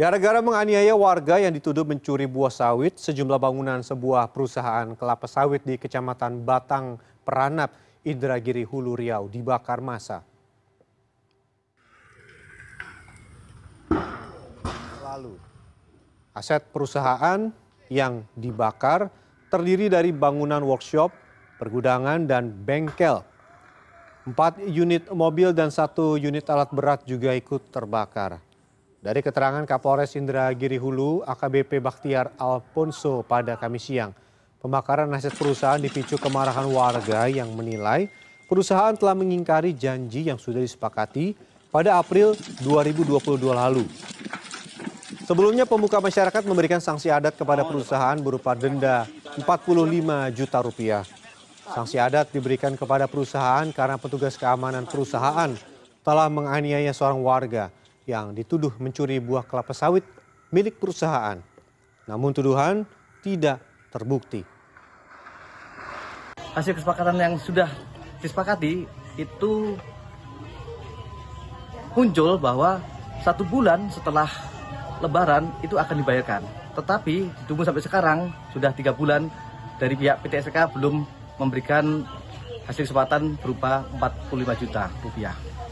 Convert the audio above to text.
Gara-gara menganiaya warga yang dituduh mencuri buah sawit, sejumlah bangunan sebuah perusahaan kelapa sawit di Kecamatan Batang, Peranap, Indragiri Hulu Riau dibakar massa. Lalu, aset perusahaan yang dibakar terdiri dari bangunan workshop, pergudangan, dan bengkel. Empat unit mobil dan satu unit alat berat juga ikut terbakar. Dari keterangan Kapolres Indra Giri Hulu, AKBP Baktiar Alfonso pada Kamis siang, pembakaran aset perusahaan dipicu kemarahan warga yang menilai perusahaan telah mengingkari janji yang sudah disepakati pada April 2022 lalu. Sebelumnya pemuka masyarakat memberikan sanksi adat kepada perusahaan berupa denda 45 juta rupiah. Sanksi adat diberikan kepada perusahaan karena petugas keamanan perusahaan telah menganiaya seorang warga yang dituduh mencuri buah kelapa sawit milik perusahaan. Namun tuduhan tidak terbukti. Hasil kesepakatan yang sudah disepakati itu muncul bahwa satu bulan setelah lebaran itu akan dibayarkan. Tetapi ditunggu sampai sekarang sudah tiga bulan dari pihak PTSK belum memberikan hasil kesempatan berupa 45 juta rupiah.